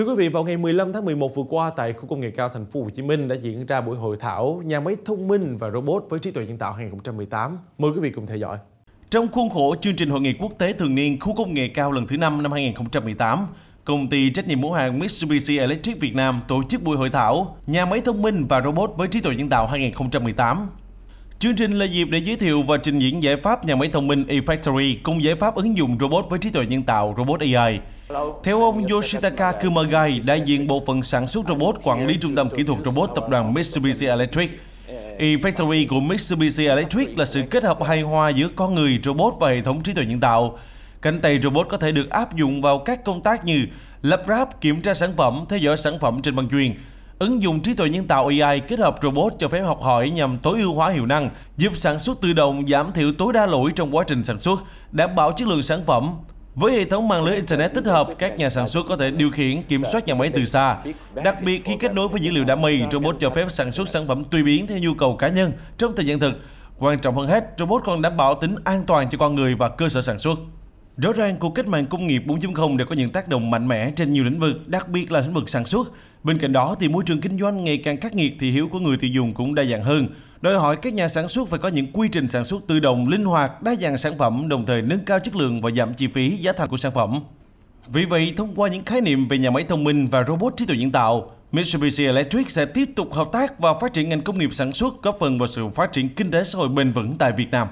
Thưa quý vị, vào ngày 15 tháng 11 vừa qua tại khu công nghệ cao thành phố Hồ Chí Minh đã diễn ra buổi hội thảo nhà máy thông minh và robot với trí tuệ nhân tạo 2018. Mời quý vị cùng theo dõi. Trong khuôn khổ chương trình hội nghị quốc tế thường niên khu công nghệ cao lần thứ 5 năm 2018, công ty trách nhiệm hữu hạn Mitsubishi Electric Việt Nam tổ chức buổi hội thảo nhà máy thông minh và robot với trí tuệ nhân tạo 2018. Chương trình là dịp để giới thiệu và trình diễn giải pháp nhà máy thông minh eFactory cùng giải pháp ứng dụng robot với trí tuệ nhân tạo robot AI theo ông Yoshitaka Kumagai, đại diện bộ phận sản xuất robot quản lý trung tâm kỹ thuật robot tập đoàn Mitsubishi Electric, E-Factory của Mitsubishi Electric là sự kết hợp hài hòa giữa con người, robot và hệ thống trí tuệ nhân tạo. Cánh tay robot có thể được áp dụng vào các công tác như lắp ráp, kiểm tra sản phẩm, theo dõi sản phẩm trên băng truyền. Ứng dụng trí tuệ nhân tạo AI kết hợp robot cho phép học hỏi nhằm tối ưu hóa hiệu năng, giúp sản xuất tự động giảm thiểu tối đa lỗi trong quá trình sản xuất, đảm bảo chất lượng sản phẩm, với hệ thống mạng lưới Internet tích hợp, các nhà sản xuất có thể điều khiển, kiểm soát nhà máy từ xa. Đặc biệt khi kết nối với dữ liệu đám mây, robot cho phép sản xuất sản phẩm tùy biến theo nhu cầu cá nhân trong thời gian thực. Quan trọng hơn hết, robot còn đảm bảo tính an toàn cho con người và cơ sở sản xuất. Rõ ràng, cuộc cách mạng công nghiệp 4.0 đã có những tác động mạnh mẽ trên nhiều lĩnh vực, đặc biệt là lĩnh vực sản xuất. Bên cạnh đó thì môi trường kinh doanh ngày càng khắc nghiệt thì hiểu của người tiêu dùng cũng đa dạng hơn, đòi hỏi các nhà sản xuất phải có những quy trình sản xuất tự động, linh hoạt, đa dạng sản phẩm đồng thời nâng cao chất lượng và giảm chi phí giá thành của sản phẩm. Vì vậy, thông qua những khái niệm về nhà máy thông minh và robot trí tuệ nhân tạo, Mitsubishi Electric sẽ tiếp tục hợp tác và phát triển ngành công nghiệp sản xuất góp phần vào sự phát triển kinh tế xã hội bền vững tại Việt Nam.